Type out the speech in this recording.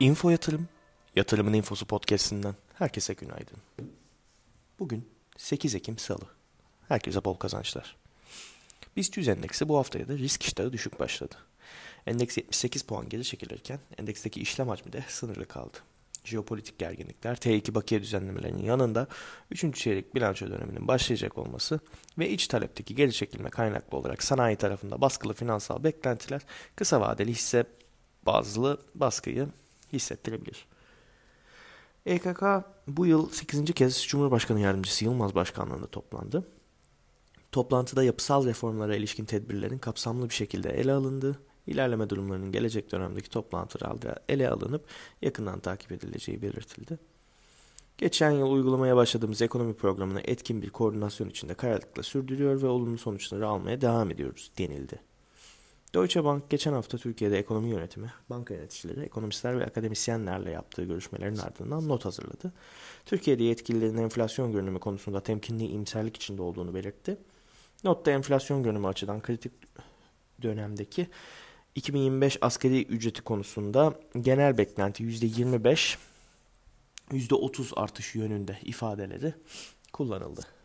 Info Yatırım, Yatırımın Infosu podcast'inden herkese günaydın. Bugün 8 Ekim Salı. Herkese bol kazançlar. BIST 100 endeksi bu haftaya da risk iştahı düşük başladı. Endeks 78 puan geri çekilirken endeksteki işlem hacmi de sınırlı kaldı. Jeopolitik gerginlikler, T2 bakiye düzenlemelerinin yanında 3. çeyrek bilanço döneminin başlayacak olması ve iç talepteki geri çekilme kaynaklı olarak sanayi tarafında baskılı finansal beklentiler kısa vadeli hisse bazlı baskıyı hissettirebilir. EKK bu yıl 8. kez Cumhurbaşkanı Yardımcısı Yılmaz Başkanlığı'nda toplandı. Toplantıda yapısal reformlara ilişkin tedbirlerin kapsamlı bir şekilde ele alındı. İlerleme durumlarının gelecek dönemdeki toplantılarda ele alınıp yakından takip edileceği belirtildi. Geçen yıl uygulamaya başladığımız ekonomi programını etkin bir koordinasyon içinde kararlılıkla sürdürüyor ve olumlu sonuçları almaya devam ediyoruz denildi. Deutsche Bank geçen hafta Türkiye'de ekonomi yönetimi, banka yöneticileri, ekonomistler ve akademisyenlerle yaptığı görüşmelerin ardından not hazırladı. Türkiye'de yetkililerin enflasyon görünümü konusunda temkinli imserlik içinde olduğunu belirtti. Notta enflasyon görünümü açıdan kritik dönemdeki 2025 askeri ücreti konusunda genel beklenti %25, %30 artış yönünde ifadeleri kullanıldı.